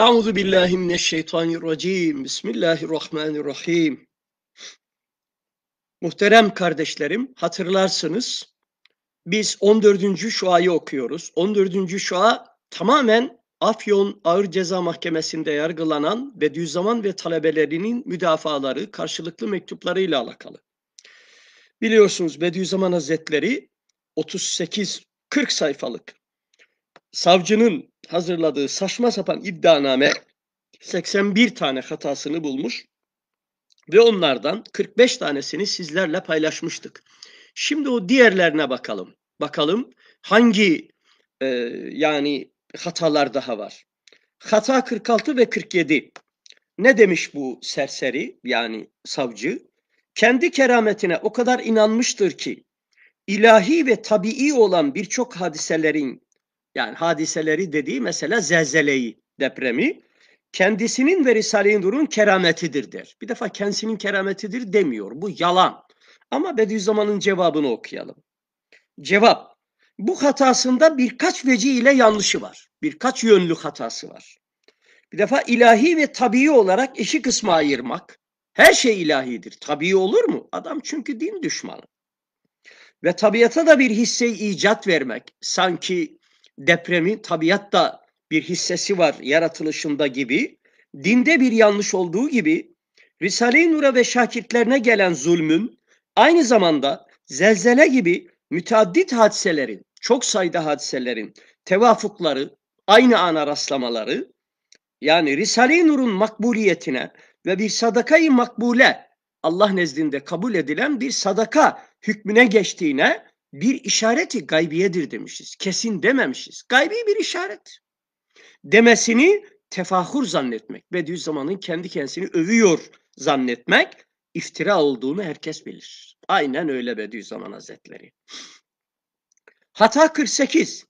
Euzu billahi mineşşeytanirracim. Bismillahirrahmanirrahim. Muhterem kardeşlerim, hatırlarsınız biz 14. şuayı okuyoruz. 14. şua tamamen Afyon Ağır Ceza Mahkemesi'nde yargılanan Bediüzzaman ve talebelerinin müdafaları karşılıklı mektuplarıyla alakalı. Biliyorsunuz Bediüzzaman Hazretleri 38-40 sayfalık savcının hazırladığı saçma sapan iddianame 81 tane hatasını bulmuş ve onlardan 45 tanesini sizlerle paylaşmıştık. Şimdi o diğerlerine bakalım. Bakalım hangi e, yani hatalar daha var. Hata 46 ve 47. Ne demiş bu serseri yani savcı? Kendi kerametine o kadar inanmıştır ki ilahi ve tabii olan birçok hadiselerin yani hadiseleri dediği mesela zelzeleyi, depremi kendisinin ve Risale-i Nur'un kerametidir der. Bir defa kendisinin kerametidir demiyor. Bu yalan. Ama Bediüzzaman'ın cevabını okuyalım. Cevap. Bu hatasında birkaç veci ile yanlışı var. Birkaç yönlü hatası var. Bir defa ilahi ve tabii olarak iki kısma ayırmak. Her şey ilahidir. Tabii olur mu? Adam çünkü din düşmanı. Ve tabiata da bir hisseyi icat vermek. Sanki depremi tabiatta bir hissesi var yaratılışında gibi, dinde bir yanlış olduğu gibi Risale-i Nur'a ve şakirtlerine gelen zulmün aynı zamanda zelzele gibi müteaddit hadiselerin, çok sayıda hadiselerin tevafukları, aynı ana rastlamaları, yani Risale-i Nur'un makbuliyetine ve bir sadakayı makbule Allah nezdinde kabul edilen bir sadaka hükmüne geçtiğine bir işareti gaybiyedir demişiz. Kesin dememişiz. Gaybi bir işaret. Demesini tefahur zannetmek, Bediüzzaman'ın kendi kendisini övüyor zannetmek, iftira olduğunu herkes bilir. Aynen öyle Bediüzzaman Hazretleri. Hata 48.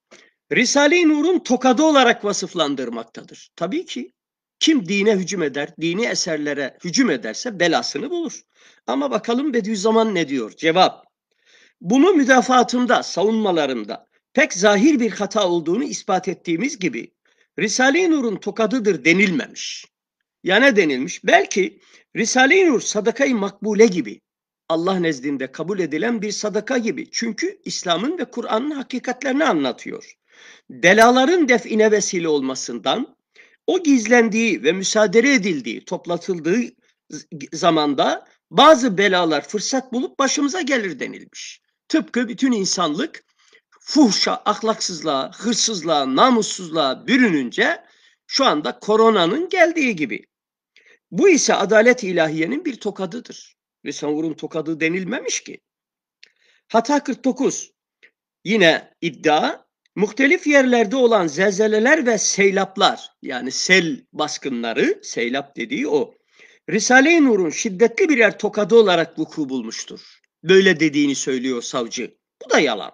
Risale-i Nur'un tokadı olarak vasıflandırmaktadır. Tabii ki kim dine hücum eder, dini eserlere hücum ederse belasını bulur. Ama bakalım Bediüzzaman ne diyor? Cevap. Bunu müdafaatımda, savunmalarımda pek zahir bir hata olduğunu ispat ettiğimiz gibi Risale-i Nur'un tokadıdır denilmemiş. Ya ne denilmiş? Belki Risale-i Nur sadakayı makbule gibi Allah nezdinde kabul edilen bir sadaka gibi. Çünkü İslam'ın ve Kur'an'ın hakikatlerini anlatıyor. Delaların define vesile olmasından o gizlendiği ve müsaade edildiği, toplatıldığı zamanda bazı belalar fırsat bulup başımıza gelir denilmiş. Tıpkı bütün insanlık fuhşa, ahlaksızlığa, hırsızlığa, namussuzluğa bürününce şu anda koronanın geldiği gibi. Bu ise adalet ilahiyenin bir tokadıdır. Risavur'un tokadı denilmemiş ki. Hata 49. Yine iddia muhtelif yerlerde olan zelzeleler ve seylaplar yani sel baskınları, seylap dediği o. Risale-i Nur'un şiddetli birer tokadı olarak vuku bulmuştur böyle dediğini söylüyor savcı. Bu da yalan.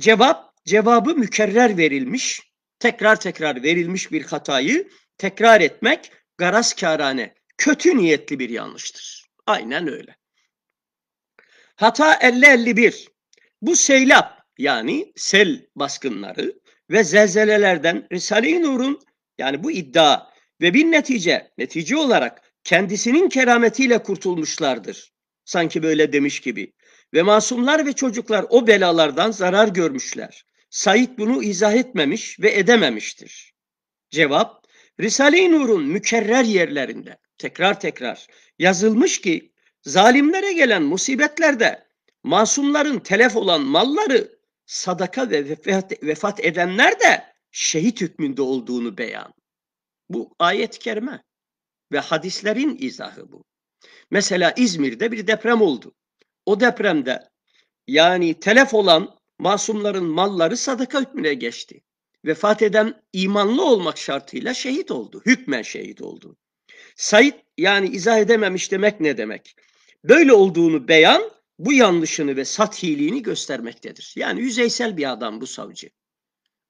Cevap, cevabı mükerrer verilmiş, tekrar tekrar verilmiş bir hatayı tekrar etmek garazkârane, kötü niyetli bir yanlıştır. Aynen öyle. Hata 50-51. Bu seylap yani sel baskınları ve zelzelelerden Risale-i Nur'un yani bu iddia ve bir netice, netice olarak kendisinin kerametiyle kurtulmuşlardır. Sanki böyle demiş gibi. Ve masumlar ve çocuklar o belalardan zarar görmüşler. Said bunu izah etmemiş ve edememiştir. Cevap, Risale-i Nur'un mükerrer yerlerinde tekrar tekrar yazılmış ki zalimlere gelen musibetlerde masumların telef olan malları sadaka ve vefat, vefat edenler de şehit hükmünde olduğunu beyan. Bu ayet-i kerime ve hadislerin izahı bu. Mesela İzmir'de bir deprem oldu. O depremde yani telef olan masumların malları sadaka hükmüne geçti. Vefat eden imanlı olmak şartıyla şehit oldu. Hükmen şehit oldu. Sayit yani izah edememiş demek ne demek? Böyle olduğunu beyan bu yanlışını ve sathiliğini göstermektedir. Yani yüzeysel bir adam bu savcı.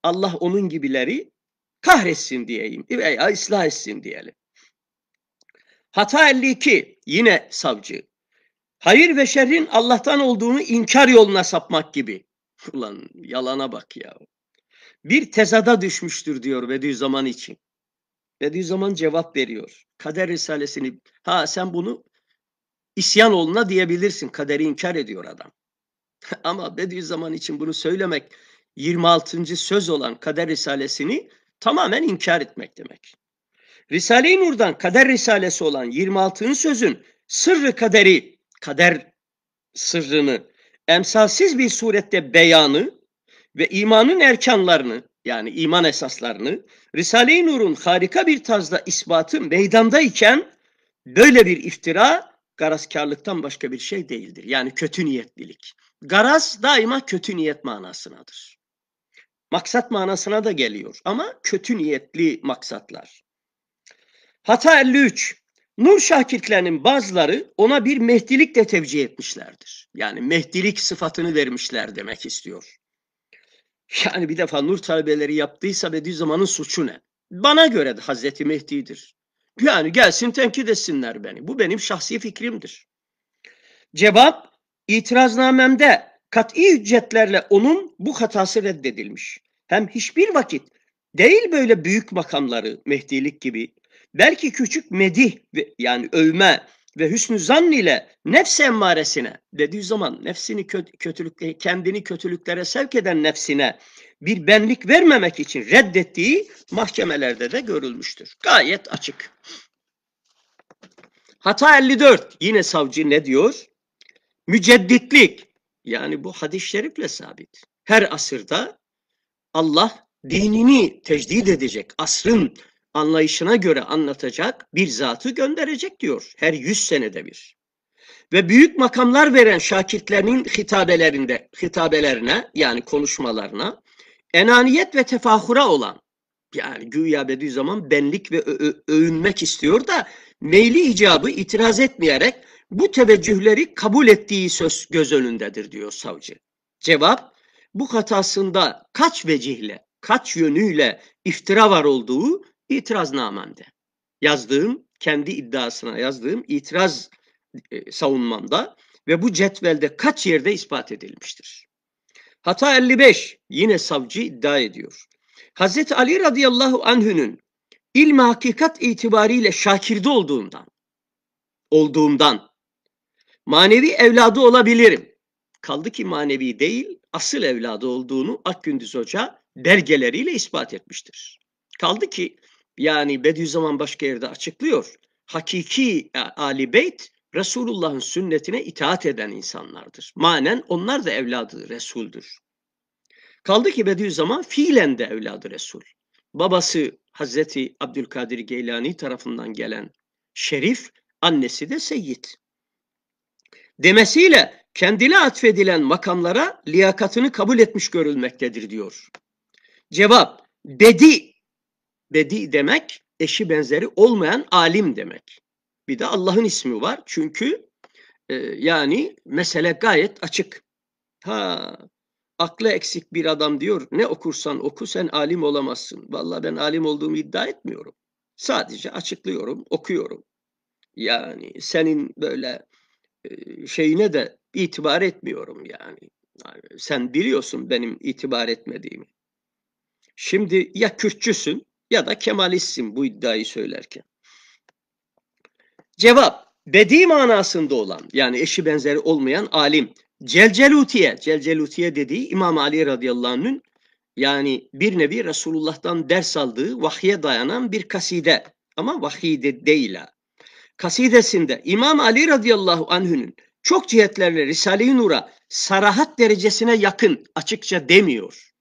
Allah onun gibileri kahretsin diyeyim veya ıslah etsin diyelim. Hata 52 yine savcı. Hayır ve şerrin Allah'tan olduğunu inkar yoluna sapmak gibi. Ulan yalana bak ya. Bir tezada düşmüştür diyor Bediüzzaman için. Bediüzzaman cevap veriyor. Kader Risalesini ha sen bunu isyan oluna diyebilirsin. Kaderi inkar ediyor adam. Ama Bediüzzaman için bunu söylemek 26. söz olan Kader Risalesini tamamen inkar etmek demek. Risale-i Nur'dan kader risalesi olan 26. sözün sırrı kaderi, kader sırrını emsalsiz bir surette beyanı ve imanın erkanlarını yani iman esaslarını Risale-i Nur'un harika bir tarzda ispatı meydandayken böyle bir iftira garazkarlıktan başka bir şey değildir. Yani kötü niyetlilik. Garaz daima kötü niyet manasınadır. Maksat manasına da geliyor ama kötü niyetli maksatlar. Hata 53. Nur şakirtlerinin bazıları ona bir mehdilik de tevcih etmişlerdir. Yani mehdilik sıfatını vermişler demek istiyor. Yani bir defa nur talebeleri yaptıysa Bediüzzaman'ın suçu ne? Bana göre de Hazreti Mehdi'dir. Yani gelsin tenkit etsinler beni. Bu benim şahsi fikrimdir. Cevap itiraznamemde kat'i hüccetlerle onun bu hatası reddedilmiş. Hem hiçbir vakit değil böyle büyük makamları mehdilik gibi belki küçük medih yani övme ve hüsnü zann ile nefs emmaresine dediği zaman nefsini köt, kötülük kendini kötülüklere sevk eden nefsine bir benlik vermemek için reddettiği mahkemelerde de görülmüştür. Gayet açık. Hata 54 yine savcı ne diyor? Mücedditlik yani bu hadis-i şerifle sabit. Her asırda Allah dinini tecdid edecek asrın anlayışına göre anlatacak bir zatı gönderecek diyor her yüz senede bir. Ve büyük makamlar veren şakirtlerinin hitabelerinde, hitabelerine yani konuşmalarına enaniyet ve tefahura olan yani güya zaman benlik ve övünmek istiyor da meyli icabı itiraz etmeyerek bu teveccühleri kabul ettiği söz göz önündedir diyor savcı. Cevap bu hatasında kaç vecihle, kaç yönüyle iftira var olduğu itiraznamemde yazdığım, kendi iddiasına yazdığım itiraz e, savunmamda ve bu cetvelde kaç yerde ispat edilmiştir? Hata 55 yine savcı iddia ediyor. Hazreti Ali radıyallahu anh'ünün ilmi hakikat itibariyle şakirde olduğundan, olduğundan manevi evladı olabilirim. Kaldı ki manevi değil, asıl evladı olduğunu Akgündüz Hoca dergeleriyle ispat etmiştir. Kaldı ki yani Bediüzzaman başka yerde açıklıyor. Hakiki e, Ali Beyt Resulullah'ın sünnetine itaat eden insanlardır. Manen onlar da evladı Resul'dür. Kaldı ki Bediüzzaman fiilen de evladı Resul. Babası Hazreti Abdülkadir Geylani tarafından gelen şerif, annesi de seyyid. Demesiyle kendine atfedilen makamlara liyakatını kabul etmiş görülmektedir diyor. Cevap, bedi bedi demek eşi benzeri olmayan alim demek. Bir de Allah'ın ismi var. Çünkü e, yani mesele gayet açık. Ha aklı eksik bir adam diyor ne okursan oku sen alim olamazsın. vallahi ben alim olduğumu iddia etmiyorum. Sadece açıklıyorum, okuyorum. Yani senin böyle e, şeyine de itibar etmiyorum yani. yani. Sen biliyorsun benim itibar etmediğimi. Şimdi ya Kürtçüsün ya da Kemalistsin bu iddiayı söylerken. Cevap, bedi manasında olan yani eşi benzeri olmayan alim Celcelutiye, Celcelutiye dediği İmam Ali radıyallahu anh'ın yani bir nevi Resulullah'tan ders aldığı vahye dayanan bir kaside ama vahide değil ha. Kasidesinde İmam Ali radıyallahu anh'ın çok cihetlerle Risale-i Nur'a sarahat derecesine yakın açıkça demiyor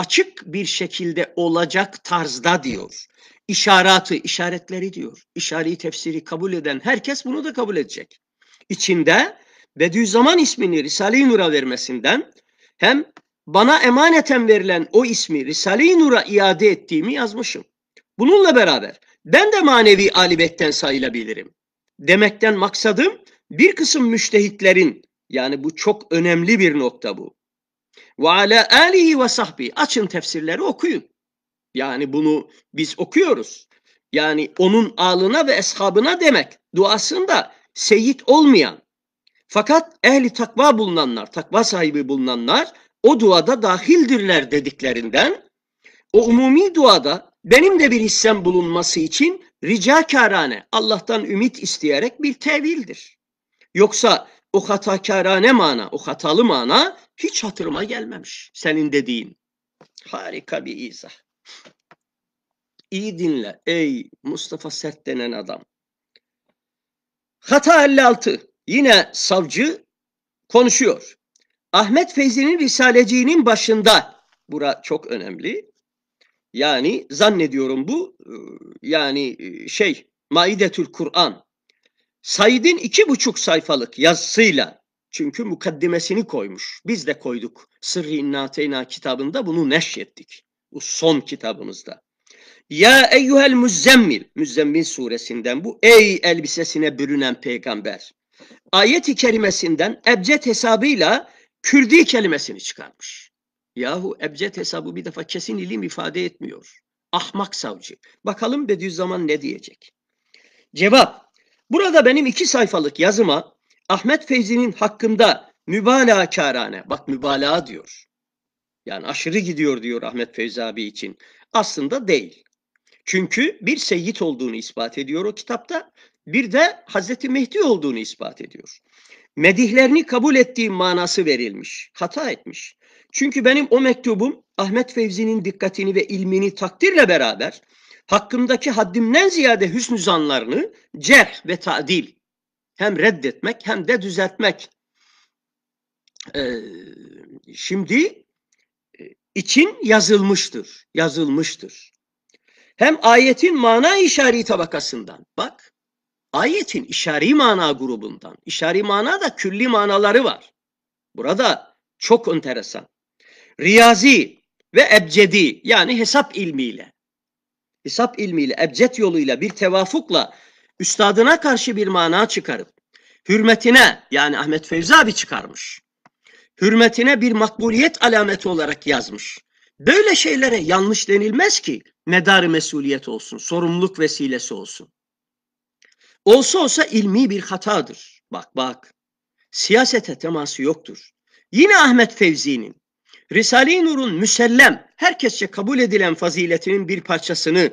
açık bir şekilde olacak tarzda diyor. İşaratı, işaretleri diyor. İşari tefsiri kabul eden herkes bunu da kabul edecek. İçinde Bediüzzaman ismini Risale-i Nur'a vermesinden hem bana emaneten verilen o ismi Risale-i Nur'a iade ettiğimi yazmışım. Bununla beraber ben de manevi alibetten sayılabilirim. Demekten maksadım bir kısım müştehitlerin yani bu çok önemli bir nokta bu. Ve ala alihi ve sahbi. Açın tefsirleri okuyun. Yani bunu biz okuyoruz. Yani onun alına ve eshabına demek. Duasında seyit olmayan. Fakat ehli takva bulunanlar, takva sahibi bulunanlar o duada dahildirler dediklerinden o umumi duada benim de bir hissem bulunması için ricakarane Allah'tan ümit isteyerek bir tevildir. Yoksa o hatakarane mana, o hatalı mana hiç hatırıma gelmemiş senin dediğin. Harika bir izah. İyi dinle ey Mustafa Sert denen adam. Hata 56. Yine savcı konuşuyor. Ahmet Feyzi'nin Risaleciğinin başında. Bura çok önemli. Yani zannediyorum bu e, yani e, şey Maidetül Kur'an. Said'in iki buçuk sayfalık yazısıyla çünkü mukaddimesini koymuş. Biz de koyduk. Sırrı İnnateyna kitabında bunu neşrettik. Bu son kitabımızda. Ya eyyuhel müzzemmil. Müzzemmil suresinden bu. Ey elbisesine bürünen peygamber. Ayet-i kerimesinden ebced hesabıyla kürdi kelimesini çıkarmış. Yahu ebced hesabı bir defa kesin ilim ifade etmiyor. Ahmak savcı. Bakalım Bediüzzaman ne diyecek? Cevap. Burada benim iki sayfalık yazıma Ahmet Feyzi'nin hakkında mübalağa karane. bak mübalağa diyor. Yani aşırı gidiyor diyor Ahmet Feyzi abi için. Aslında değil. Çünkü bir seyit olduğunu ispat ediyor o kitapta. Bir de Hazreti Mehdi olduğunu ispat ediyor. Medihlerini kabul ettiği manası verilmiş. Hata etmiş. Çünkü benim o mektubum Ahmet Fevzi'nin dikkatini ve ilmini takdirle beraber hakkımdaki haddimden ziyade hüsnü zanlarını cerh ve tadil hem reddetmek hem de düzeltmek. Ee, şimdi e, için yazılmıştır, yazılmıştır. Hem ayetin mana işari tabakasından, bak, ayetin işari mana grubundan, işari mana da külli manaları var. Burada çok enteresan. Riyazi ve ebcedi yani hesap ilmiyle, hesap ilmiyle, ebced yoluyla bir tevafukla üstadına karşı bir mana çıkarıp hürmetine yani Ahmet Fevzi abi çıkarmış. Hürmetine bir makbuliyet alameti olarak yazmış. Böyle şeylere yanlış denilmez ki medarı mesuliyet olsun, sorumluluk vesilesi olsun. Olsa olsa ilmi bir hatadır. Bak bak. Siyasete teması yoktur. Yine Ahmet Fevzi'nin Risale-i Nur'un müsellem, herkesçe kabul edilen faziletinin bir parçasını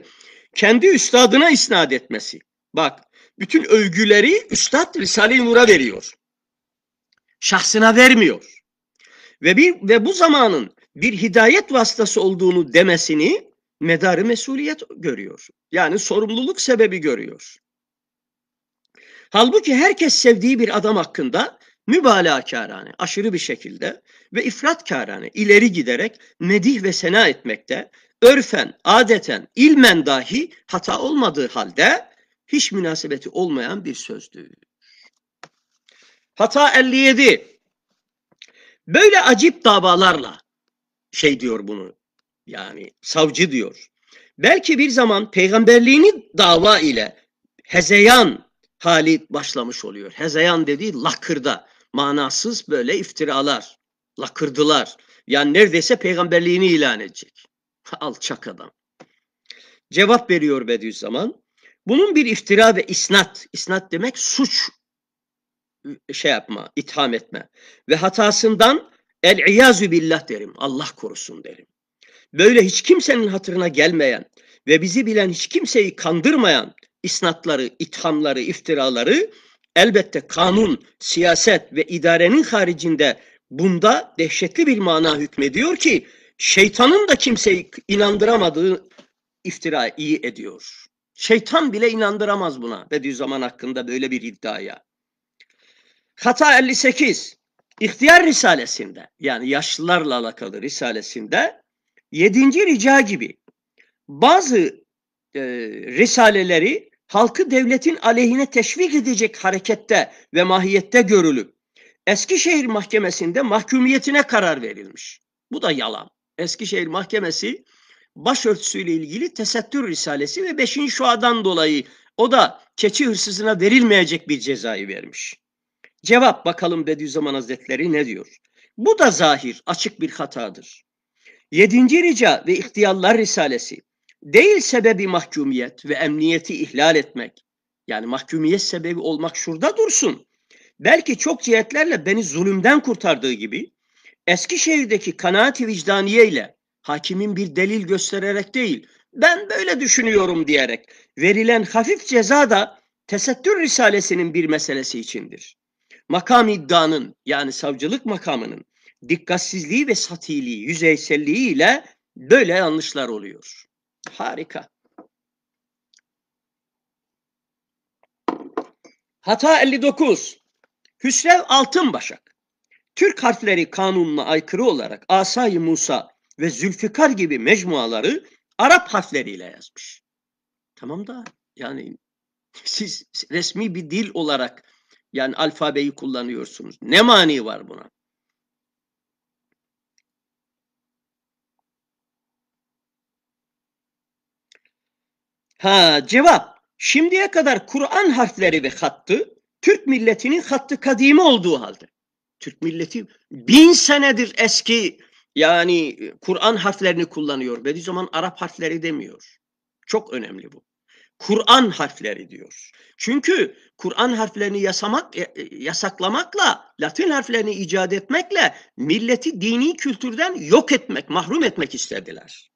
kendi üstadına isnat etmesi Bak bütün övgüleri Üstad Risale-i Nur'a veriyor. Şahsına vermiyor. Ve, bir, ve bu zamanın bir hidayet vasıtası olduğunu demesini medarı mesuliyet görüyor. Yani sorumluluk sebebi görüyor. Halbuki herkes sevdiği bir adam hakkında mübalağakârane, aşırı bir şekilde ve ifrat ifratkârane, ileri giderek medih ve sena etmekte, örfen, adeten, ilmen dahi hata olmadığı halde hiç münasebeti olmayan bir sözdür. Hata 57. Böyle acip davalarla şey diyor bunu yani savcı diyor. Belki bir zaman peygamberliğini dava ile hezeyan hali başlamış oluyor. Hezeyan dediği lakırda, manasız böyle iftiralar, lakırdılar. Yani neredeyse peygamberliğini ilan edecek. Alçak adam. Cevap veriyor Bediüzzaman. Bunun bir iftira ve isnat, isnat demek suç şey yapma, itham etme ve hatasından el iyazu billah derim, Allah korusun derim. Böyle hiç kimsenin hatırına gelmeyen ve bizi bilen hiç kimseyi kandırmayan isnatları, ithamları, iftiraları elbette kanun, siyaset ve idarenin haricinde bunda dehşetli bir mana hükmediyor ki şeytanın da kimseyi inandıramadığı iftira iyi ediyor. Şeytan bile inandıramaz buna Bediüzzaman hakkında böyle bir iddiaya. Hata 58. İhtiyar Risalesinde yani yaşlılarla alakalı Risalesinde 7. rica gibi bazı e, risaleleri halkı devletin aleyhine teşvik edecek harekette ve mahiyette görülüp Eskişehir Mahkemesi'nde mahkumiyetine karar verilmiş. Bu da yalan. Eskişehir Mahkemesi başörtüsüyle ilgili tesettür risalesi ve beşinci şuadan dolayı o da keçi hırsızına verilmeyecek bir cezayı vermiş. Cevap bakalım Bediüzzaman Hazretleri ne diyor? Bu da zahir, açık bir hatadır. Yedinci rica ve ihtiyarlar risalesi değil sebebi mahkumiyet ve emniyeti ihlal etmek. Yani mahkumiyet sebebi olmak şurada dursun. Belki çok cihetlerle beni zulümden kurtardığı gibi Eskişehir'deki kanaati vicdaniye ile hakimin bir delil göstererek değil, ben böyle düşünüyorum diyerek verilen hafif ceza da tesettür risalesinin bir meselesi içindir. Makam iddianın yani savcılık makamının dikkatsizliği ve satiliği, yüzeyselliği ile böyle yanlışlar oluyor. Harika. Hata 59. Hüsrev Altınbaşak. Türk harfleri kanununa aykırı olarak Asay-ı Musa ve Zülfikar gibi mecmuaları Arap harfleriyle yazmış. Tamam da yani siz resmi bir dil olarak yani alfabeyi kullanıyorsunuz. Ne mani var buna? Ha cevap. Şimdiye kadar Kur'an harfleri ve hattı Türk milletinin hattı kadimi olduğu halde. Türk milleti bin senedir eski yani Kur'an harflerini kullanıyor. Bediüzzaman Arap harfleri demiyor. Çok önemli bu. Kur'an harfleri diyor. Çünkü Kur'an harflerini yasamak, e, e, yasaklamakla, Latin harflerini icat etmekle milleti dini kültürden yok etmek, mahrum etmek istediler.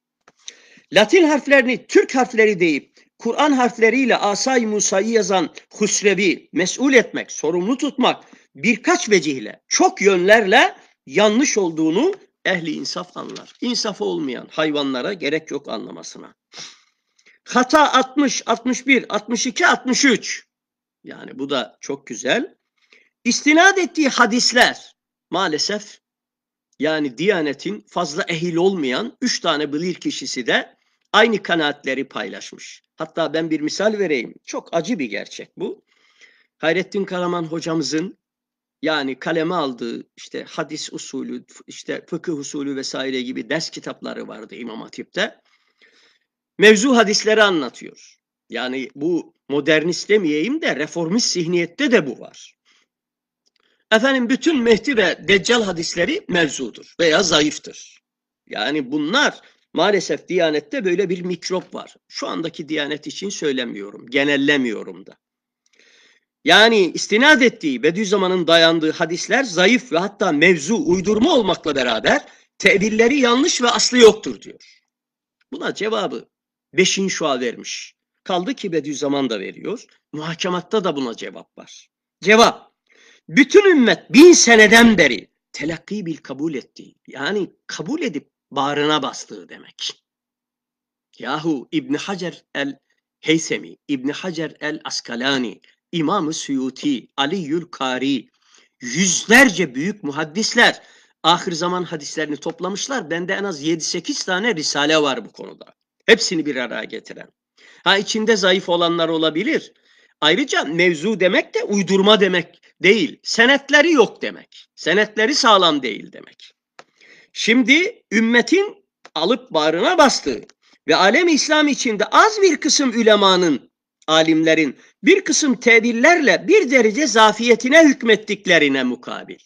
Latin harflerini Türk harfleri deyip Kur'an harfleriyle Asay Musa'yı yazan Husrevi mesul etmek, sorumlu tutmak birkaç vecihle, çok yönlerle yanlış olduğunu ehli insaf anlar. İnsafı olmayan hayvanlara gerek yok anlamasına. Hata 60, 61, 62, 63. Yani bu da çok güzel. İstinad ettiği hadisler maalesef yani Diyanet'in fazla ehil olmayan üç tane bilir kişisi de aynı kanaatleri paylaşmış. Hatta ben bir misal vereyim. Çok acı bir gerçek bu. Hayrettin Karaman hocamızın yani kaleme aldığı işte hadis usulü, işte fıkıh usulü vesaire gibi ders kitapları vardı İmam Hatip'te. Mevzu hadisleri anlatıyor. Yani bu modernist demeyeyim de reformist zihniyette de bu var. Efendim bütün Mehdi ve Deccal hadisleri mevzudur veya zayıftır. Yani bunlar maalesef Diyanet'te böyle bir mikrop var. Şu andaki Diyanet için söylemiyorum, genellemiyorum da yani istinad ettiği Bediüzzaman'ın dayandığı hadisler zayıf ve hatta mevzu uydurma olmakla beraber tevilleri yanlış ve aslı yoktur diyor. Buna cevabı Beşin Şua vermiş. Kaldı ki Bediüzzaman da veriyor. Muhakematta da buna cevap var. Cevap. Bütün ümmet bin seneden beri telakki bil kabul ettiği yani kabul edip bağrına bastığı demek. Yahu İbni Hacer el Heysemi, İbni Hacer el Askalani, İmam-ı Suyuti, Ali Yülkari, yüzlerce büyük muhaddisler ahir zaman hadislerini toplamışlar. Bende en az 7-8 tane risale var bu konuda. Hepsini bir araya getiren. Ha içinde zayıf olanlar olabilir. Ayrıca mevzu demek de uydurma demek değil. Senetleri yok demek. Senetleri sağlam değil demek. Şimdi ümmetin alıp bağrına bastığı ve alem İslam içinde az bir kısım ülemanın alimlerin bir kısım tevillerle bir derece zafiyetine hükmettiklerine mukabil.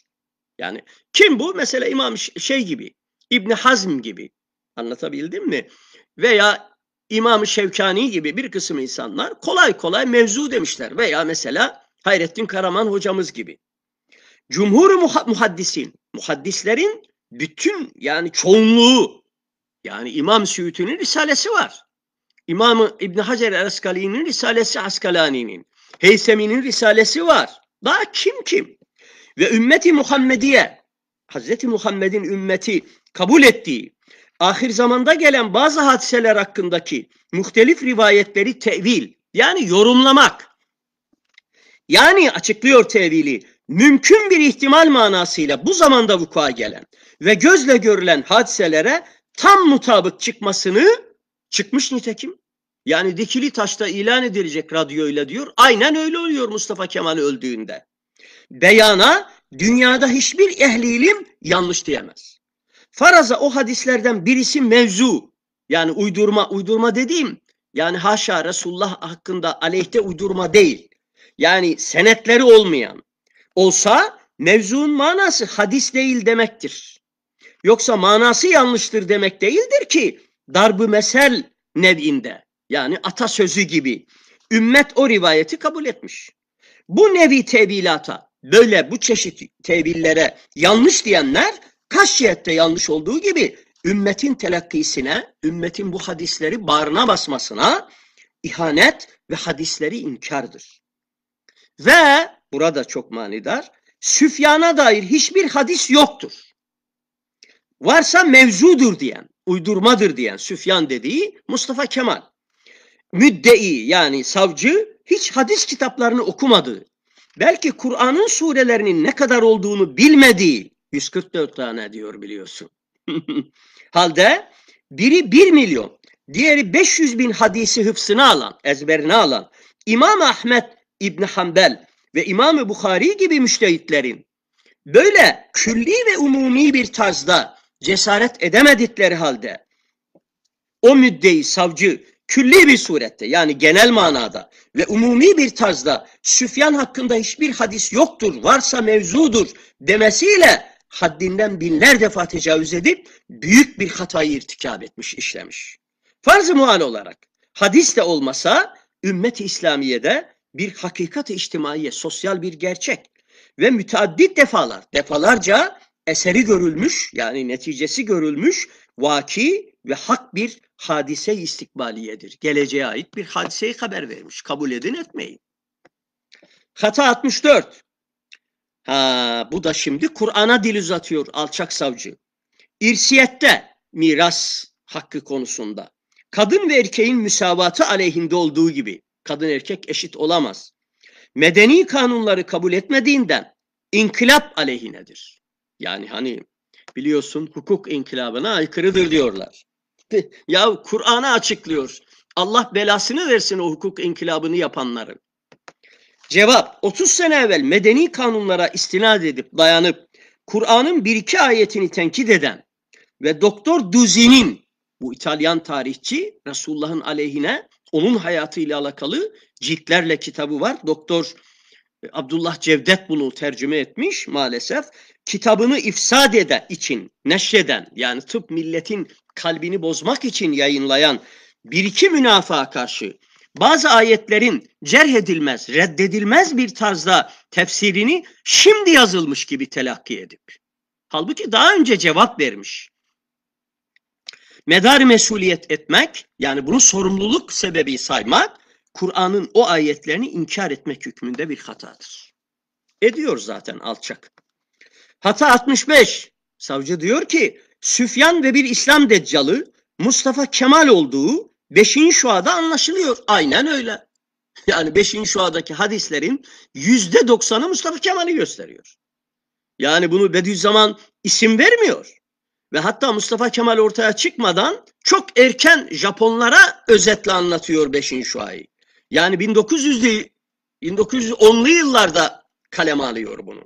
Yani kim bu? Mesela İmam şey gibi, İbn Hazm gibi. Anlatabildim mi? Veya İmam Şevkani gibi bir kısım insanlar kolay kolay mevzu demişler. Veya mesela Hayrettin Karaman hocamız gibi. Cumhur muhaddisin, muhaddislerin bütün yani çoğunluğu yani İmam Suyuti'nin risalesi var. İmam İbn Hacer el-Askalini'nin risalesi Askalani'nin, Heysemi'nin risalesi var. Daha kim kim? Ve ümmeti Muhammediye, Hazreti Muhammed'in ümmeti kabul ettiği, ahir zamanda gelen bazı hadiseler hakkındaki muhtelif rivayetleri tevil, yani yorumlamak, yani açıklıyor tevili, mümkün bir ihtimal manasıyla bu zamanda vuku'a gelen ve gözle görülen hadiselere tam mutabık çıkmasını Çıkmış nitekim. Yani dikili taşta ilan edilecek radyoyla diyor. Aynen öyle oluyor Mustafa Kemal öldüğünde. Beyana dünyada hiçbir ehlilim yanlış diyemez. Faraza o hadislerden birisi mevzu. Yani uydurma, uydurma dediğim yani haşa Resulullah hakkında aleyhte uydurma değil. Yani senetleri olmayan olsa mevzuun manası hadis değil demektir. Yoksa manası yanlıştır demek değildir ki darbı mesel nevinde yani atasözü gibi ümmet o rivayeti kabul etmiş. Bu nevi tevilata böyle bu çeşit tevillere yanlış diyenler kaşiyette yanlış olduğu gibi ümmetin telakkisine, ümmetin bu hadisleri bağrına basmasına ihanet ve hadisleri inkardır. Ve burada çok manidar, Süfyan'a dair hiçbir hadis yoktur varsa mevzudur diyen, uydurmadır diyen Süfyan dediği Mustafa Kemal. Müddei yani savcı hiç hadis kitaplarını okumadı. Belki Kur'an'ın surelerinin ne kadar olduğunu bilmediği 144 tane diyor biliyorsun. Halde biri 1 milyon, diğeri 500 bin hadisi hıfsına alan, ezberine alan İmam Ahmet İbni Hanbel ve İmam-ı Bukhari gibi müştehitlerin böyle külli ve umumi bir tarzda cesaret edemedikleri halde o müddeyi savcı külli bir surette yani genel manada ve umumi bir tarzda Süfyan hakkında hiçbir hadis yoktur, varsa mevzudur demesiyle haddinden binler defa tecavüz edip büyük bir hatayı irtikab etmiş, işlemiş. Farz-ı mual olarak hadis de olmasa ümmet-i İslamiye'de bir hakikat-i içtimaiye, sosyal bir gerçek ve müteaddit defalar, defalarca eseri görülmüş yani neticesi görülmüş vaki ve hak bir hadise istikbaliyedir. Geleceğe ait bir hadiseyi haber vermiş. Kabul edin etmeyin. Hata 64. Ha, bu da şimdi Kur'an'a dil uzatıyor alçak savcı. İrsiyette miras hakkı konusunda. Kadın ve erkeğin müsavatı aleyhinde olduğu gibi kadın erkek eşit olamaz. Medeni kanunları kabul etmediğinden inkılap aleyhinedir. Yani hani biliyorsun hukuk inkılabına aykırıdır diyorlar. ya Kur'an'a açıklıyor. Allah belasını versin o hukuk inkılabını yapanların. Cevap 30 sene evvel medeni kanunlara istinad edip dayanıp Kur'an'ın bir iki ayetini tenkit eden ve Doktor Duzi'nin bu İtalyan tarihçi Resulullah'ın aleyhine onun hayatıyla alakalı ciltlerle kitabı var. Doktor e, Abdullah Cevdet bunu tercüme etmiş maalesef kitabını ifsad eden için neşreden yani tıp milletin kalbini bozmak için yayınlayan bir iki münafığa karşı bazı ayetlerin cerh edilmez, reddedilmez bir tarzda tefsirini şimdi yazılmış gibi telakki edip. Halbuki daha önce cevap vermiş. Medar mesuliyet etmek, yani bunu sorumluluk sebebi saymak, Kur'an'ın o ayetlerini inkar etmek hükmünde bir hatadır. Ediyor zaten alçak. Hata 65. Savcı diyor ki Süfyan ve bir İslam deccalı Mustafa Kemal olduğu 5. şuada anlaşılıyor. Aynen öyle. Yani 5. şuadaki hadislerin %90'ı Mustafa Kemal'i gösteriyor. Yani bunu Bediüzzaman isim vermiyor. Ve hatta Mustafa Kemal ortaya çıkmadan çok erken Japonlara özetle anlatıyor 5. şuayı. Yani 1900'lü 1910'lu yıllarda kaleme alıyor bunu.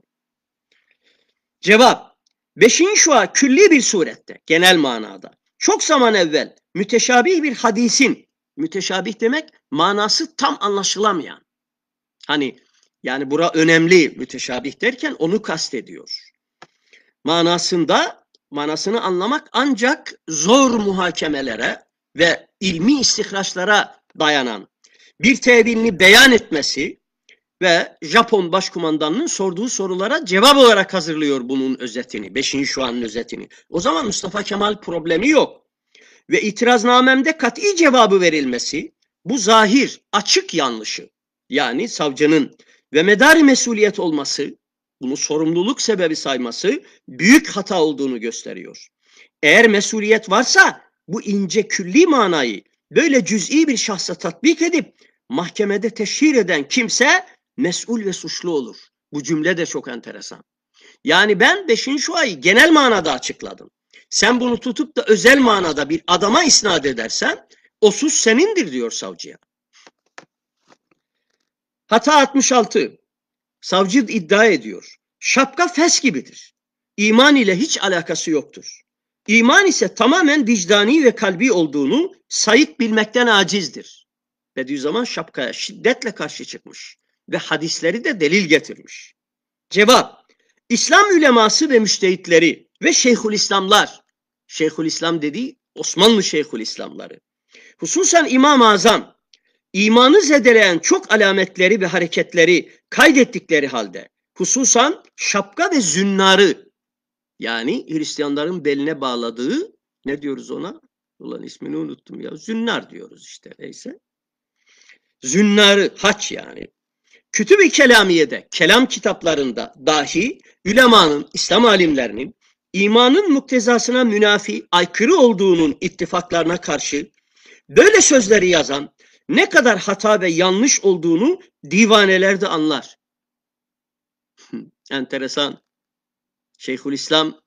Cevap. Beşinci şua külli bir surette, genel manada. Çok zaman evvel müteşabih bir hadisin, müteşabih demek manası tam anlaşılamayan. Hani yani bura önemli müteşabih derken onu kastediyor. Manasında manasını anlamak ancak zor muhakemelere ve ilmi istihraçlara dayanan bir tevilini beyan etmesi ve Japon başkumandanının sorduğu sorulara cevap olarak hazırlıyor bunun özetini. Beşinci şu anın özetini. O zaman Mustafa Kemal problemi yok. Ve itiraznamemde kat'i cevabı verilmesi bu zahir, açık yanlışı yani savcının ve medari mesuliyet olması bunu sorumluluk sebebi sayması büyük hata olduğunu gösteriyor. Eğer mesuliyet varsa bu ince külli manayı böyle cüz'i bir şahsa tatbik edip mahkemede teşhir eden kimse mesul ve suçlu olur. Bu cümle de çok enteresan. Yani ben beşin şuayı genel manada açıkladım. Sen bunu tutup da özel manada bir adama isnat edersen o sus senindir diyor savcıya. Hata 66. Savcı iddia ediyor. Şapka fes gibidir. İman ile hiç alakası yoktur. İman ise tamamen vicdani ve kalbi olduğunu sayıp bilmekten acizdir. Bediüzzaman şapkaya şiddetle karşı çıkmış ve hadisleri de delil getirmiş. Cevap, İslam üleması ve müştehitleri ve Şeyhülislamlar, Şeyhülislam dediği Osmanlı Şeyhülislamları, hususen İmam-ı Azam, imanı zedeleyen çok alametleri ve hareketleri kaydettikleri halde, hususan şapka ve zünnarı, yani Hristiyanların beline bağladığı, ne diyoruz ona? Ulan ismini unuttum ya, zünnar diyoruz işte neyse. Zünnarı, haç yani. Kütüb-i Kelamiye'de, kelam kitaplarında dahi ülemanın, İslam alimlerinin imanın muktezasına münafi, aykırı olduğunun ittifaklarına karşı böyle sözleri yazan ne kadar hata ve yanlış olduğunu divanelerde anlar. Enteresan. Şeyhülislam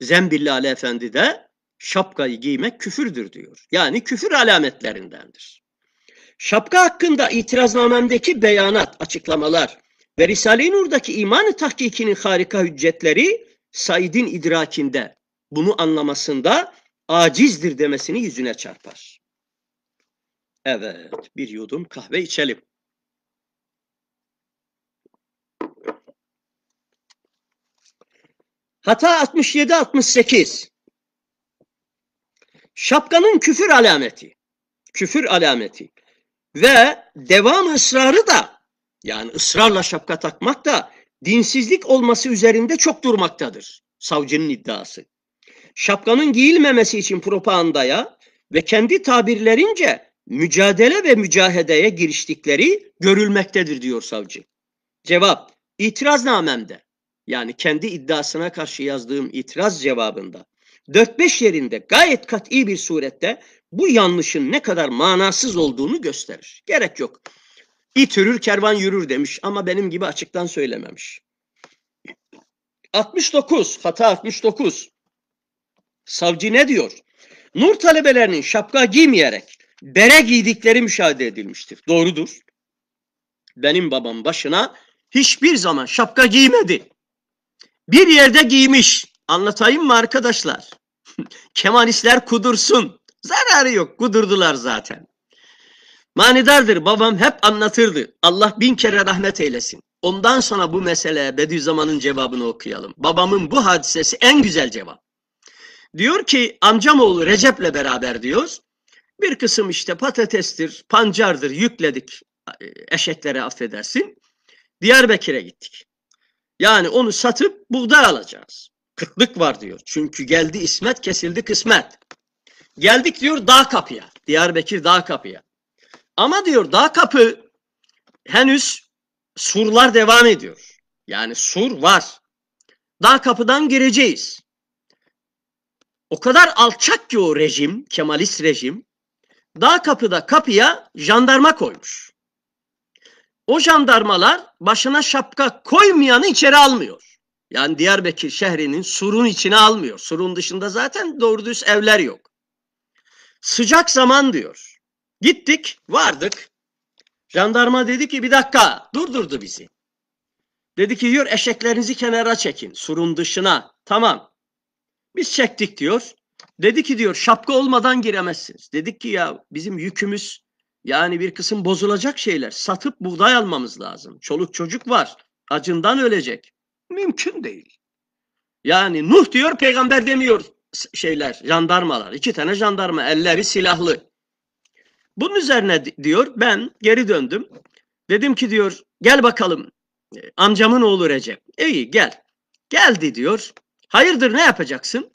Zembilli Ali Efendi de şapkayı giymek küfürdür diyor. Yani küfür alametlerindendir. Şapka hakkında itiraznamemdeki beyanat, açıklamalar ve Risale-i Nur'daki iman tahkikinin harika hüccetleri Said'in idrakinde, bunu anlamasında acizdir demesini yüzüne çarpar. Evet, bir yudum kahve içelim. Hata 67-68 Şapkanın küfür alameti. Küfür alameti. Ve devam ısrarı da yani ısrarla şapka takmak da dinsizlik olması üzerinde çok durmaktadır savcının iddiası. Şapkanın giyilmemesi için propagandaya ve kendi tabirlerince mücadele ve mücahedeye giriştikleri görülmektedir diyor savcı. Cevap itiraz itiraznamemde yani kendi iddiasına karşı yazdığım itiraz cevabında 4-5 yerinde gayet kat'i bir surette bu yanlışın ne kadar manasız olduğunu gösterir. Gerek yok. İt yürür, kervan yürür demiş ama benim gibi açıktan söylememiş. 69, hata 69. Savcı ne diyor? Nur talebelerinin şapka giymeyerek bere giydikleri müşahede edilmiştir. Doğrudur. Benim babam başına hiçbir zaman şapka giymedi. Bir yerde giymiş. Anlatayım mı arkadaşlar? Kemalistler kudursun. Zararı yok. Kudurdular zaten. Manidardır babam hep anlatırdı. Allah bin kere rahmet eylesin. Ondan sonra bu mesele Bediüzzaman'ın cevabını okuyalım. Babamın bu hadisesi en güzel cevap. Diyor ki amcamoğlu Recep'le beraber diyoruz. Bir kısım işte patatestir, pancardır yükledik eşeklere affedersin. Diyarbakır'a gittik. Yani onu satıp buğday alacağız. Kıtlık var diyor. Çünkü geldi ismet kesildi kısmet. Geldik diyor dağ kapıya. Diyarbakır dağ kapıya. Ama diyor dağ kapı henüz surlar devam ediyor. Yani sur var. Dağ kapıdan gireceğiz. O kadar alçak ki o rejim, Kemalist rejim. Dağ kapıda kapıya jandarma koymuş. O jandarmalar başına şapka koymayanı içeri almıyor. Yani Diyarbakır şehrinin surun içine almıyor. Surun dışında zaten doğru düz evler yok. Sıcak zaman diyor. Gittik, vardık. Jandarma dedi ki bir dakika durdurdu bizi. Dedi ki diyor eşeklerinizi kenara çekin surun dışına. Tamam. Biz çektik diyor. Dedi ki diyor şapka olmadan giremezsiniz. Dedik ki ya bizim yükümüz yani bir kısım bozulacak şeyler. Satıp buğday almamız lazım. Çoluk çocuk var. Acından ölecek. Mümkün değil. Yani Nuh diyor peygamber demiyor şeyler, jandarmalar, iki tane jandarma elleri silahlı. Bunun üzerine diyor ben geri döndüm. Dedim ki diyor gel bakalım e, amcamın oğlu Recep. İyi gel. Geldi diyor. Hayırdır ne yapacaksın?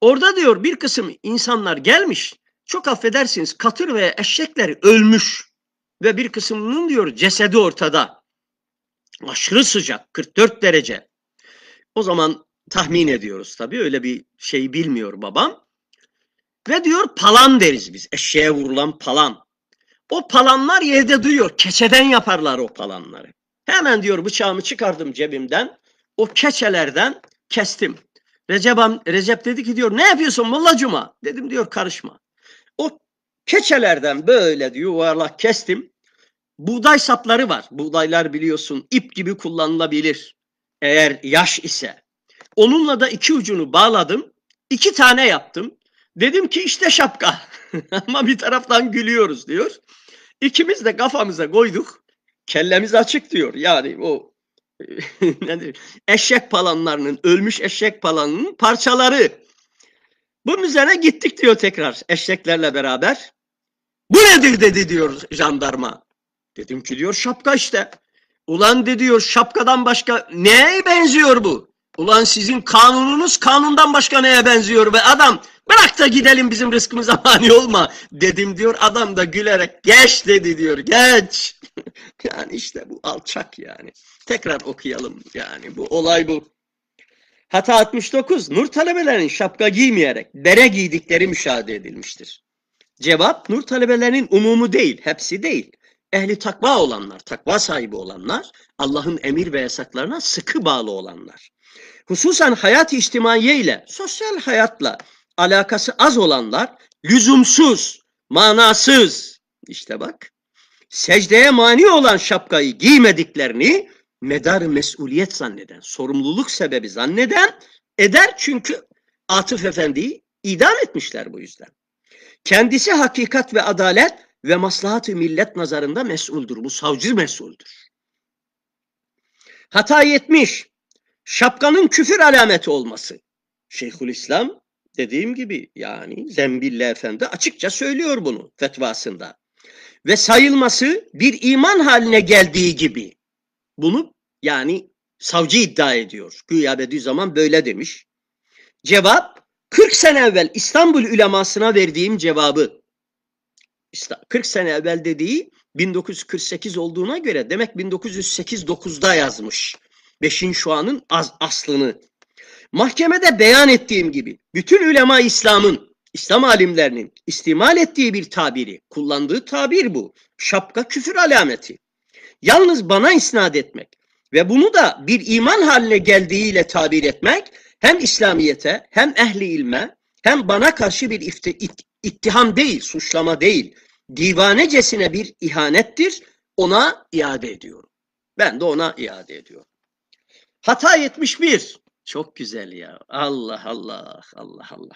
Orada diyor bir kısım insanlar gelmiş. Çok affedersiniz katır ve eşekler ölmüş. Ve bir kısmının diyor cesedi ortada. Aşırı sıcak 44 derece. O zaman tahmin ediyoruz tabii. Öyle bir şey bilmiyor babam. Ve diyor palan deriz biz. Eşeğe vurulan palan. O palanlar yerde duyuyor. Keçeden yaparlar o palanları. Hemen diyor bıçağımı çıkardım cebimden. O keçelerden kestim. Recep, Recep dedi ki diyor ne yapıyorsun Molla Cuma? Dedim diyor karışma. O keçelerden böyle diyor yuvarlak kestim. Buğday sapları var. Buğdaylar biliyorsun ip gibi kullanılabilir. Eğer yaş ise Onunla da iki ucunu bağladım. İki tane yaptım. Dedim ki işte şapka. Ama bir taraftan gülüyoruz diyor. İkimiz de kafamıza koyduk. Kellemiz açık diyor. Yani o nedir? eşek palanlarının, ölmüş eşek palanının parçaları. Bunun üzerine gittik diyor tekrar eşeklerle beraber. Bu nedir dedi diyor jandarma. Dedim ki diyor şapka işte. Ulan de diyor şapkadan başka neye benziyor bu? Ulan sizin kanununuz kanundan başka neye benziyor be adam? Bırak da gidelim bizim rızkımıza mani olma dedim diyor. Adam da gülerek geç dedi diyor geç. yani işte bu alçak yani. Tekrar okuyalım yani bu olay bu. Hata 69 nur talebelerinin şapka giymeyerek bere giydikleri müşahede edilmiştir. Cevap nur talebelerinin umumu değil hepsi değil. Ehli takva olanlar, takva sahibi olanlar, Allah'ın emir ve yasaklarına sıkı bağlı olanlar. Hususen hayat-ı içtimaiye ile sosyal hayatla alakası az olanlar lüzumsuz, manasız işte bak secdeye mani olan şapkayı giymediklerini medar mesuliyet zanneden, sorumluluk sebebi zanneden eder çünkü Atıf Efendi'yi idam etmişler bu yüzden. Kendisi hakikat ve adalet ve maslahat-ı millet nazarında mesuldur. Bu savcı mesuldür. Hata yetmiş şapkanın küfür alameti olması. Şeyhülislam dediğim gibi yani Zembille Efendi açıkça söylüyor bunu fetvasında. Ve sayılması bir iman haline geldiği gibi bunu yani savcı iddia ediyor. Güya zaman böyle demiş. Cevap 40 sene evvel İstanbul ülemasına verdiğim cevabı 40 sene evvel dediği 1948 olduğuna göre demek 1908-9'da yazmış. Beşin şuanın az aslını. Mahkemede beyan ettiğim gibi bütün ülema İslam'ın, İslam alimlerinin istimal ettiği bir tabiri, kullandığı tabir bu. Şapka küfür alameti. Yalnız bana isnat etmek ve bunu da bir iman haline geldiğiyle tabir etmek hem İslamiyete hem ehli ilme hem bana karşı bir ifti, it, ittiham değil, suçlama değil, divanecesine bir ihanettir. Ona iade ediyorum. Ben de ona iade ediyorum. Hata 71. Çok güzel ya. Allah Allah Allah Allah.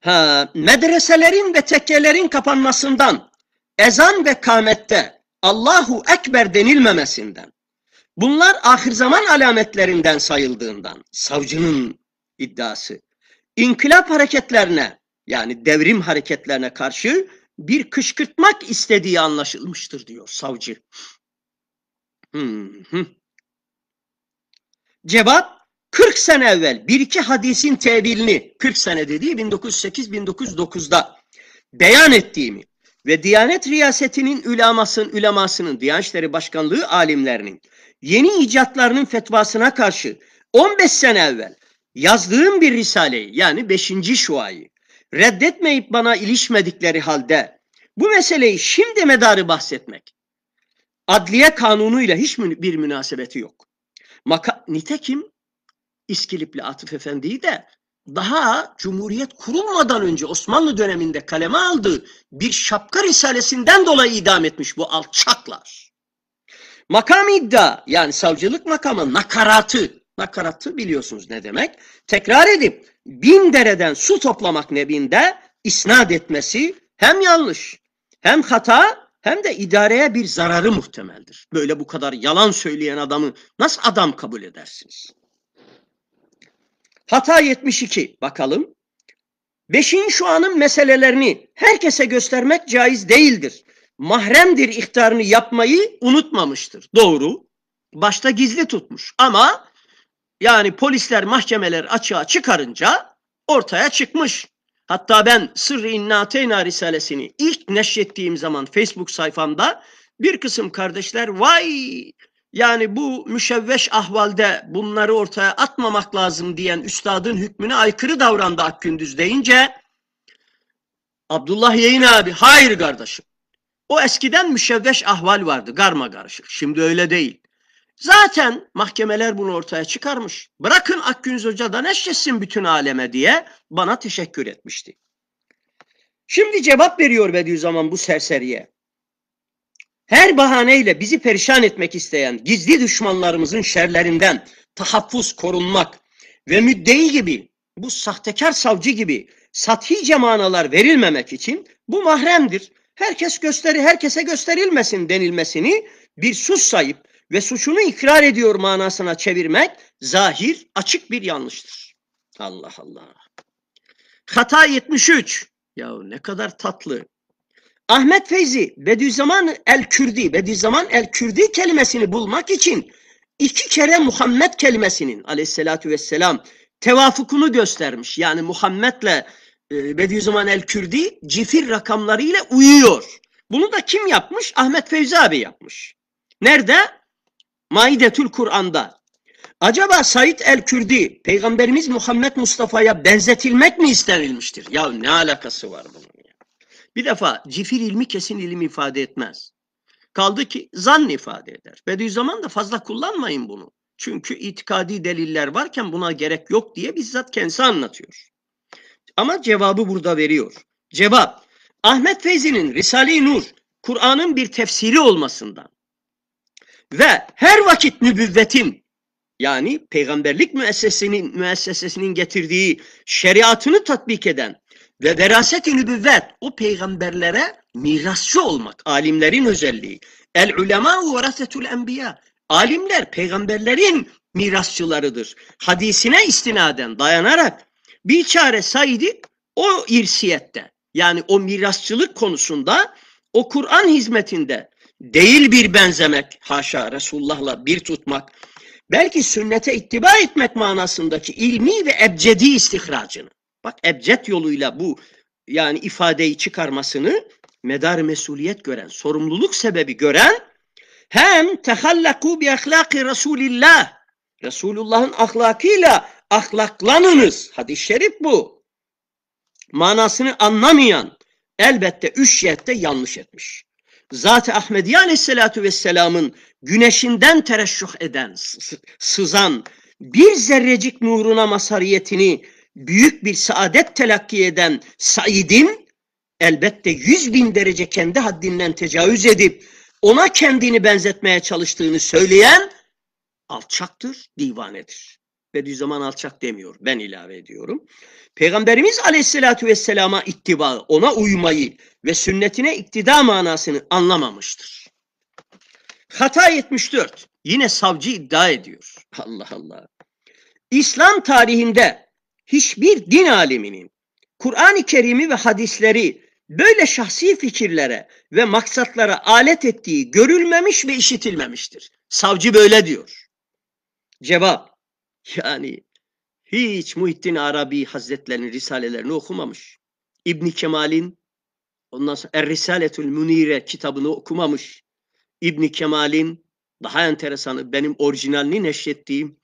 Ha, medreselerin ve tekkelerin kapanmasından, ezan ve kamette Allahu Ekber denilmemesinden, bunlar ahir zaman alametlerinden sayıldığından, savcının iddiası, inkılap hareketlerine yani devrim hareketlerine karşı bir kışkırtmak istediği anlaşılmıştır diyor savcı. Cevap 40 sene evvel bir iki hadisin tevilini 40 sene dediği 1908-1909'da beyan ettiğimi ve Diyanet Riyasetinin ülemasının, ülemasının, Diyanet Başkanlığı alimlerinin yeni icatlarının fetvasına karşı 15 sene evvel yazdığım bir risaleyi yani 5. şuayı reddetmeyip bana ilişmedikleri halde bu meseleyi şimdi medarı bahsetmek adliye kanunuyla bir münasebeti yok. Maka Nitekim İskilipli Atıf Efendi'yi de daha Cumhuriyet kurulmadan önce Osmanlı döneminde kaleme aldığı bir şapka risalesinden dolayı idam etmiş bu alçaklar. Makam iddia yani savcılık makamı nakaratı, nakaratı biliyorsunuz ne demek. Tekrar edip bin dereden su toplamak nebinde isnat etmesi hem yanlış hem hata hem de idareye bir zararı muhtemeldir. Böyle bu kadar yalan söyleyen adamı nasıl adam kabul edersiniz? Hata 72 bakalım. Beşin şu anın meselelerini herkese göstermek caiz değildir. Mahremdir ihtarını yapmayı unutmamıştır. Doğru. Başta gizli tutmuş ama yani polisler mahkemeler açığa çıkarınca ortaya çıkmış. Hatta ben Sırrı İnnateyna Risalesini ilk neşrettiğim zaman Facebook sayfamda bir kısım kardeşler vay yani bu müşevveş ahvalde bunları ortaya atmamak lazım diyen üstadın hükmüne aykırı davrandı Akgündüz deyince Abdullah Yeğin abi hayır kardeşim. O eskiden müşevveş ahval vardı karma karışık. Şimdi öyle değil. Zaten mahkemeler bunu ortaya çıkarmış. Bırakın Akgünüz Hoca'dan eşleşsin bütün aleme diye bana teşekkür etmişti. Şimdi cevap veriyor Bediüzzaman bu serseriye. Her bahaneyle bizi perişan etmek isteyen gizli düşmanlarımızın şerlerinden tahaffuz korunmak ve müddei gibi bu sahtekar savcı gibi sathice manalar verilmemek için bu mahremdir. Herkes gösteri herkese gösterilmesin denilmesini bir sus sayıp ve suçunu ikrar ediyor manasına çevirmek zahir, açık bir yanlıştır. Allah Allah. Hata 73. Ya ne kadar tatlı. Ahmet Feyzi Bediüzzaman el-Kürdi, Bediüzzaman el-Kürdi kelimesini bulmak için iki kere Muhammed kelimesinin aleyhissalatü vesselam tevafukunu göstermiş. Yani Muhammed'le e, Bediüzzaman el-Kürdi cifir rakamlarıyla uyuyor. Bunu da kim yapmış? Ahmet Fevzi abi yapmış. Nerede? Maidetül Kur'an'da acaba Said el-Kürdi Peygamberimiz Muhammed Mustafa'ya benzetilmek mi istenilmiştir? Ya ne alakası var bunun ya? Bir defa cifir ilmi kesin ilim ifade etmez. Kaldı ki zan ifade eder. Bediüzzaman da fazla kullanmayın bunu. Çünkü itikadi deliller varken buna gerek yok diye bizzat kendisi anlatıyor. Ama cevabı burada veriyor. Cevap, Ahmet Feyzi'nin Risale-i Nur, Kur'an'ın bir tefsiri olmasından, ve her vakit nübüvvetin yani peygamberlik müessesesinin, müessesesinin getirdiği şeriatını tatbik eden ve veraset-i nübüvvet o peygamberlere mirasçı olmak alimlerin özelliği. El ulema verasetul enbiya. Alimler peygamberlerin mirasçılarıdır. Hadisine istinaden dayanarak bir çare saydı o irsiyette yani o mirasçılık konusunda o Kur'an hizmetinde Değil bir benzemek, haşa Resulullah'la bir tutmak, belki sünnete ittiba etmek manasındaki ilmi ve ebcedi istihracını. Bak ebced yoluyla bu yani ifadeyi çıkarmasını medar mesuliyet gören, sorumluluk sebebi gören hem tehallaku bi ahlaki Resulillah. Resulullah'ın ahlakıyla ahlaklanınız. Hadis-i şerif bu. Manasını anlamayan elbette üç şiyette yanlış etmiş. Zat-ı Ahmediye aleyhissalatu vesselamın güneşinden tereşşuh eden, sızan, bir zerrecik nuruna masariyetini büyük bir saadet telakki eden Said'in elbette yüz bin derece kendi haddinden tecavüz edip ona kendini benzetmeye çalıştığını söyleyen alçaktır, divanedir. Bediüzzaman alçak demiyor. Ben ilave ediyorum. Peygamberimiz aleyhissalatü vesselama ittibağı, ona uymayı ve sünnetine iktida manasını anlamamıştır. Hata 74. Yine savcı iddia ediyor. Allah Allah. İslam tarihinde hiçbir din aliminin Kur'an-ı Kerim'i ve hadisleri böyle şahsi fikirlere ve maksatlara alet ettiği görülmemiş ve işitilmemiştir. Savcı böyle diyor. Cevap yani hiç Muhittin Arabi Hazretlerinin risalelerini okumamış. İbni Kemal'in ondan sonra Er Risaletül Münire kitabını okumamış. İbni Kemal'in daha enteresanı benim orijinalini neşrettiğim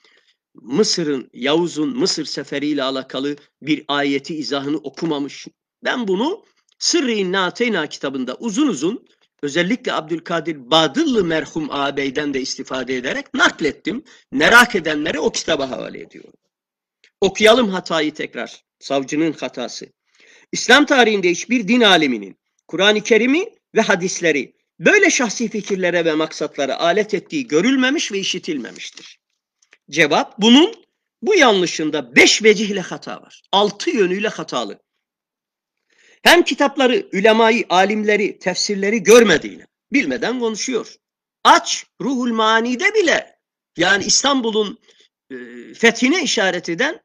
Mısır'ın, Yavuz'un Mısır seferiyle alakalı bir ayeti izahını okumamış. Ben bunu Sırrı İnnateyna kitabında uzun uzun özellikle Abdülkadir Badıllı merhum ağabeyden de istifade ederek naklettim. Merak edenleri o kitaba havale ediyorum. Okuyalım hatayı tekrar. Savcının hatası. İslam tarihinde hiçbir din aleminin Kur'an-ı Kerim'i ve hadisleri böyle şahsi fikirlere ve maksatlara alet ettiği görülmemiş ve işitilmemiştir. Cevap bunun bu yanlışında beş vecihle hata var. Altı yönüyle hatalı. Hem kitapları, ülemayı, alimleri, tefsirleri görmediğini bilmeden konuşuyor. Aç Ruhul Mani'de bile yani İstanbul'un e, fethine işaret eden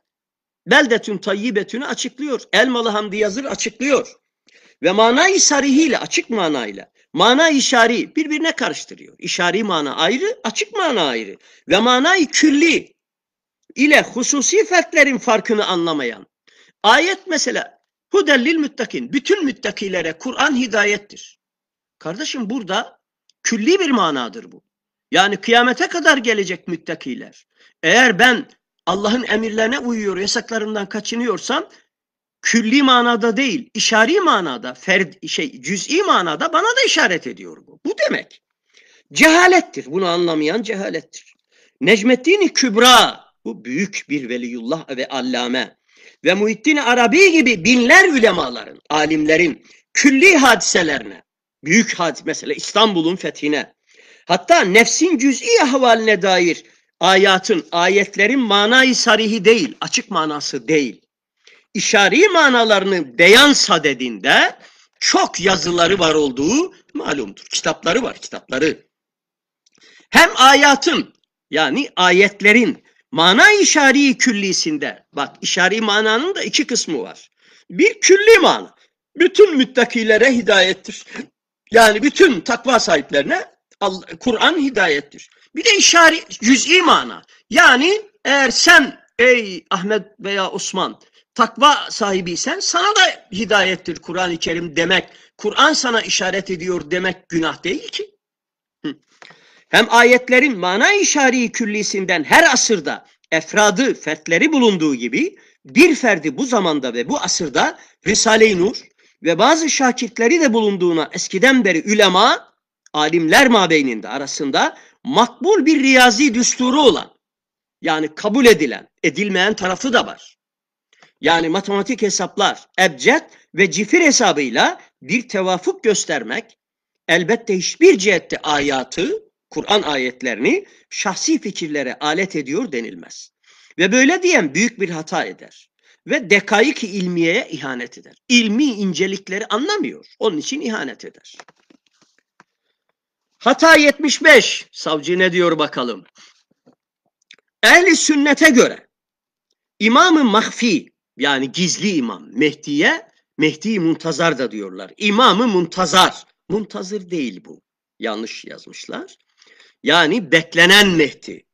Beldetün Tayyibetün'ü açıklıyor. Elmalı Hamdi Yazır açıklıyor. Ve manayı sarihiyle, açık manayla, mana işari birbirine karıştırıyor. İşari mana ayrı, açık mana ayrı. Ve manayı külli ile hususi fertlerin farkını anlamayan. Ayet mesela Hudellil müttakin. Bütün müttakilere Kur'an hidayettir. Kardeşim burada külli bir manadır bu. Yani kıyamete kadar gelecek müttakiler. Eğer ben Allah'ın emirlerine uyuyor, yasaklarından kaçınıyorsam külli manada değil, işari manada, ferd, şey, cüz'i manada bana da işaret ediyor bu. Bu demek. Cehalettir. Bunu anlamayan cehalettir. Necmettin Kübra, bu büyük bir veliyullah ve allame ve Muhittin Arabi gibi binler ulemaların, alimlerin külli hadiselerine, büyük hadis mesela İstanbul'un fethine, hatta nefsin cüz'i ahvaline dair ayatın, ayetlerin manayı sarihi değil, açık manası değil, işari manalarını beyan sadedinde çok yazıları var olduğu malumdur. Kitapları var, kitapları. Hem ayatın yani ayetlerin Mana işari küllisinde bak işari mananın da iki kısmı var. Bir külli mana. Bütün müttakilere hidayettir. Yani bütün takva sahiplerine Kur'an hidayettir. Bir de işari cüz'i mana. Yani eğer sen ey Ahmet veya Osman takva sahibiysen sana da hidayettir Kur'an-ı Kerim demek. Kur'an sana işaret ediyor demek günah değil ki hem ayetlerin mana işari küllisinden her asırda efradı, fertleri bulunduğu gibi bir ferdi bu zamanda ve bu asırda Risale-i Nur ve bazı şakitleri de bulunduğuna eskiden beri ülema, alimler mabeyninde arasında makbul bir riyazi düsturu olan, yani kabul edilen, edilmeyen tarafı da var. Yani matematik hesaplar, ebced ve cifir hesabıyla bir tevafuk göstermek, elbette hiçbir cihette ayatı Kur'an ayetlerini şahsi fikirlere alet ediyor denilmez. Ve böyle diyen büyük bir hata eder. Ve dekaik ilmiyeye ihanet eder. İlmi incelikleri anlamıyor. Onun için ihanet eder. Hata 75. Savcı ne diyor bakalım? Ehli sünnete göre İmam-ı Mahfi yani gizli imam Mehdi'ye Mehdi Muntazar da diyorlar. İmam-ı Muntazar. Muntazır değil bu. Yanlış yazmışlar yani beklenen Mehdi.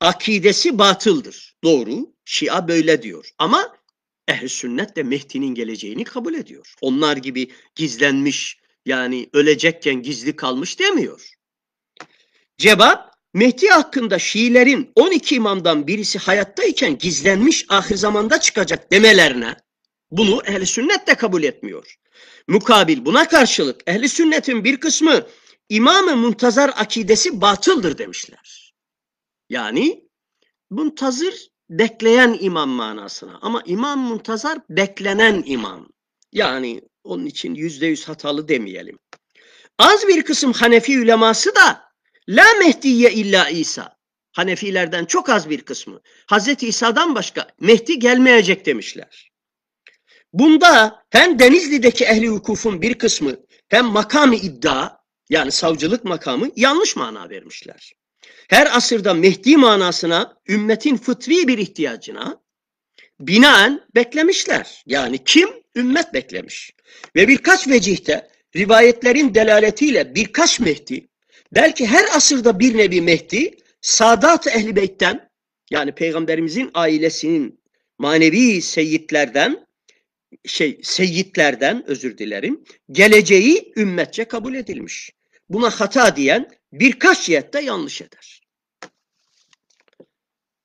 Akidesi batıldır. Doğru. Şia böyle diyor. Ama ehl sünnet de Mehdi'nin geleceğini kabul ediyor. Onlar gibi gizlenmiş yani ölecekken gizli kalmış demiyor. Cevap Mehdi hakkında Şiilerin 12 imamdan birisi hayattayken gizlenmiş ahir zamanda çıkacak demelerine bunu ehli sünnet de kabul etmiyor. Mukabil buna karşılık ehli sünnetin bir kısmı İmam-ı Muntazar akidesi batıldır demişler. Yani Muntazır bekleyen imam manasına ama İmam Muntazar beklenen imam. Yani onun için yüzde yüz hatalı demeyelim. Az bir kısım Hanefi uleması da La Mehdiye illa İsa. Hanefilerden çok az bir kısmı. Hazreti İsa'dan başka Mehdi gelmeyecek demişler. Bunda hem Denizli'deki ehli hukufun bir kısmı hem makamı iddia yani savcılık makamı yanlış mana vermişler. Her asırda Mehdi manasına ümmetin fıtvi bir ihtiyacına binaen beklemişler. Yani kim? Ümmet beklemiş. Ve birkaç vecihte rivayetlerin delaletiyle birkaç Mehdi, belki her asırda bir nevi Mehdi, Sadat-ı ehl Beyt'ten, yani Peygamberimizin ailesinin manevi seyitlerden, şey, seyitlerden özür dilerim, geleceği ümmetçe kabul edilmiş buna hata diyen birkaç yette yanlış eder.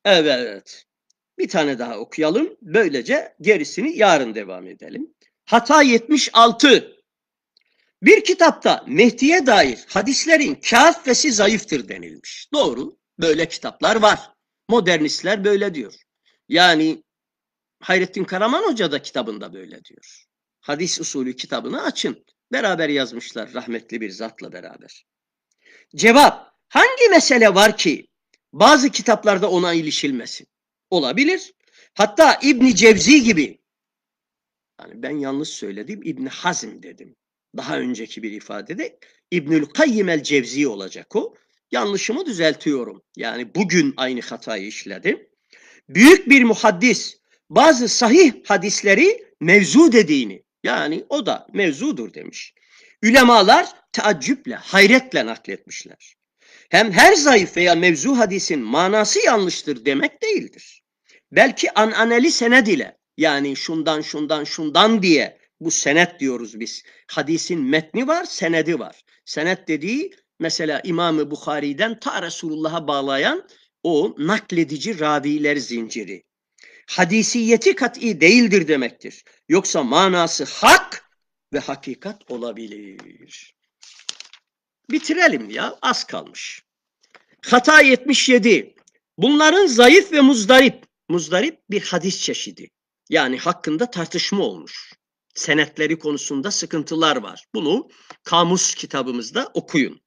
Evet. Bir tane daha okuyalım. Böylece gerisini yarın devam edelim. Hata 76. Bir kitapta Mehdi'ye dair hadislerin kâffesi zayıftır denilmiş. Doğru. Böyle kitaplar var. Modernistler böyle diyor. Yani Hayrettin Karaman Hoca da kitabında böyle diyor. Hadis usulü kitabını açın. Beraber yazmışlar rahmetli bir zatla beraber. Cevap, hangi mesele var ki bazı kitaplarda ona ilişilmesin? Olabilir. Hatta İbni Cevzi gibi, yani ben yanlış söyledim, İbni Hazim dedim. Daha önceki bir ifadede İbnül Kayyim el Cevzi olacak o. Yanlışımı düzeltiyorum. Yani bugün aynı hatayı işledim. Büyük bir muhaddis bazı sahih hadisleri mevzu dediğini, yani o da mevzudur demiş. Ülemalar teaccüple, hayretle nakletmişler. Hem her zayıf veya mevzu hadisin manası yanlıştır demek değildir. Belki ananeli sened ile yani şundan şundan şundan diye bu senet diyoruz biz. Hadisin metni var, senedi var. Senet dediği mesela İmam-ı Bukhari'den ta Resulullah'a bağlayan o nakledici raviler zinciri hadisiyeti kat'i değildir demektir. Yoksa manası hak ve hakikat olabilir. Bitirelim ya az kalmış. Hata 77. Bunların zayıf ve muzdarip. Muzdarip bir hadis çeşidi. Yani hakkında tartışma olmuş. Senetleri konusunda sıkıntılar var. Bunu kamus kitabımızda okuyun.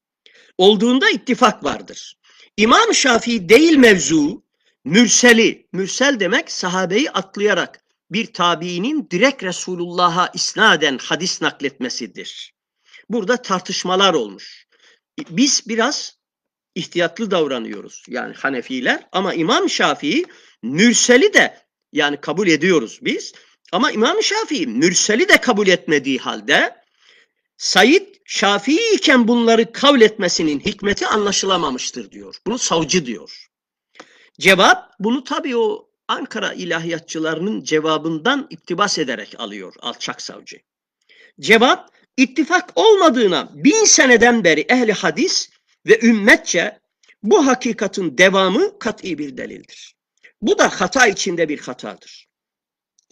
Olduğunda ittifak vardır. İmam Şafii değil mevzu mürseli, mürsel demek sahabeyi atlayarak bir tabiinin direkt Resulullah'a isnaden hadis nakletmesidir. Burada tartışmalar olmuş. Biz biraz ihtiyatlı davranıyoruz yani Hanefiler ama İmam Şafii mürseli de yani kabul ediyoruz biz ama İmam Şafii mürseli de kabul etmediği halde Said Şafii iken bunları kabul etmesinin hikmeti anlaşılamamıştır diyor. Bunu savcı diyor. Cevap bunu tabii o Ankara ilahiyatçılarının cevabından iktibas ederek alıyor alçak savcı. Cevap ittifak olmadığına bin seneden beri ehli hadis ve ümmetçe bu hakikatin devamı kat'i bir delildir. Bu da hata içinde bir hatadır.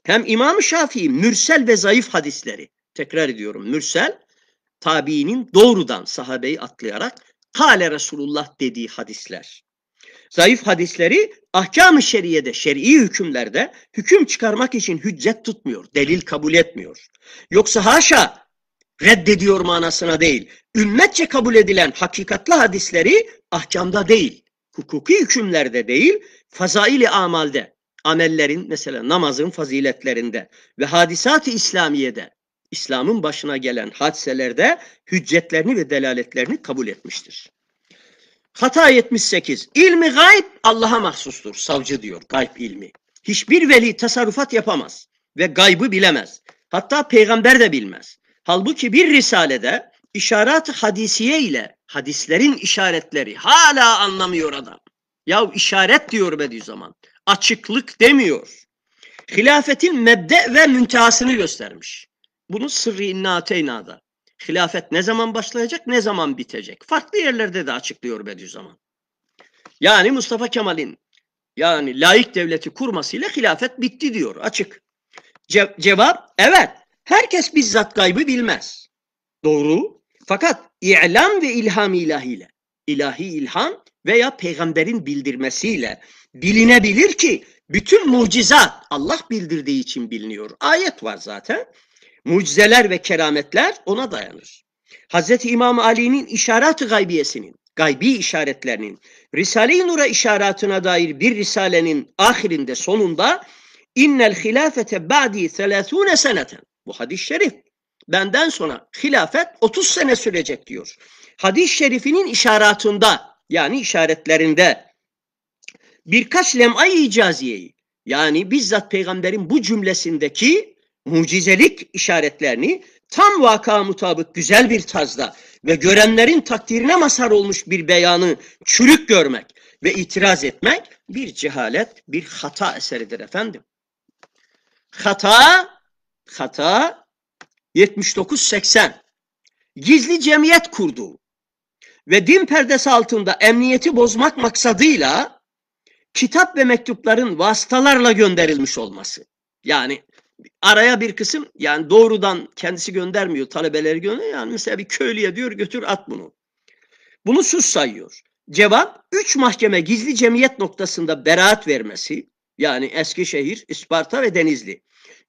Hem İmam Şafii mürsel ve zayıf hadisleri tekrar ediyorum mürsel tabiinin doğrudan sahabeyi atlayarak Kale Resulullah dediği hadisler. Zayıf hadisleri ahkam-ı şeriyede, şer'i hükümlerde hüküm çıkarmak için hüccet tutmuyor, delil kabul etmiyor. Yoksa haşa reddediyor manasına değil. Ümmetçe kabul edilen hakikatli hadisleri ahkamda değil, hukuki hükümlerde değil, fazaili amalde, amellerin mesela namazın faziletlerinde ve hadisat-ı İslamiye'de, İslam'ın başına gelen hadiselerde hüccetlerini ve delaletlerini kabul etmiştir. Hata 78. İlmi gayb Allah'a mahsustur. Savcı diyor gayb ilmi. Hiçbir veli tasarrufat yapamaz ve gaybı bilemez. Hatta peygamber de bilmez. Halbuki bir risalede işaret hadisiye ile hadislerin işaretleri hala anlamıyor adam. Ya işaret diyor zaman, Açıklık demiyor. Hilafetin mebde ve müntehasını göstermiş. Bunu Sırrı İnna Teyna'da hilafet ne zaman başlayacak, ne zaman bitecek? Farklı yerlerde de açıklıyor Bediüzzaman. Yani Mustafa Kemal'in yani laik devleti kurmasıyla hilafet bitti diyor açık. Ce cevap evet. Herkes bizzat gaybı bilmez. Doğru. Fakat ilam ve ilham ilahiyle, ilahi ilham veya peygamberin bildirmesiyle bilinebilir ki bütün mucizat Allah bildirdiği için biliniyor. Ayet var zaten mucizeler ve kerametler ona dayanır. Hz. İmam Ali'nin işaret-i gaybiyesinin, gaybi işaretlerinin, Risale-i Nur'a işaretine dair bir risalenin ahirinde sonunda innel hilafete ba'di 30 seneten. Bu hadis-i şerif. Benden sonra hilafet 30 sene sürecek diyor. Hadis-i şerifinin işaretinde, yani işaretlerinde birkaç lem'ay-i icaziyeyi yani bizzat peygamberin bu cümlesindeki mucizelik işaretlerini tam vaka mutabık güzel bir tarzda ve görenlerin takdirine mazhar olmuş bir beyanı çürük görmek ve itiraz etmek bir cehalet, bir hata eseridir efendim. Hata, hata 79-80 gizli cemiyet kurdu ve din perdesi altında emniyeti bozmak maksadıyla kitap ve mektupların vasıtalarla gönderilmiş olması. Yani araya bir kısım yani doğrudan kendisi göndermiyor talebeleri gönderiyor. Yani mesela bir köylüye diyor götür at bunu. Bunu sus sayıyor. Cevap üç mahkeme gizli cemiyet noktasında beraat vermesi yani Eskişehir, Isparta ve Denizli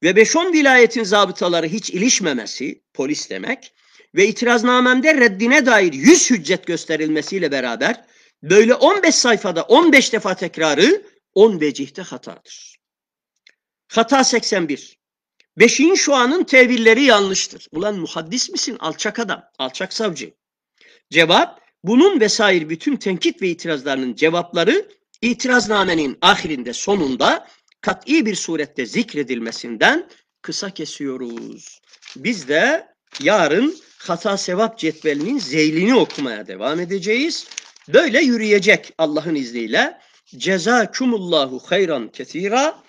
ve 5-10 vilayetin zabıtaları hiç ilişmemesi polis demek ve itiraznamemde reddine dair 100 hüccet gösterilmesiyle beraber böyle 15 sayfada 15 defa tekrarı 10 vecihte hatadır. Hata 81. Beşin Şiin şuanın tevilleri yanlıştır. Ulan muhaddis misin? Alçak adam, alçak savcı. Cevap, bunun vesair bütün tenkit ve itirazlarının cevapları itiraznamenin ahirinde sonunda kat'i bir surette zikredilmesinden kısa kesiyoruz. Biz de yarın hata sevap cetvelinin zeylini okumaya devam edeceğiz. Böyle yürüyecek Allah'ın izniyle. Cezakumullahu hayran ketira.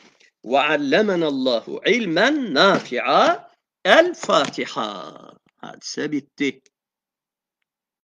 وعلمنا الله علما نافعا الفاتحة هذا سبت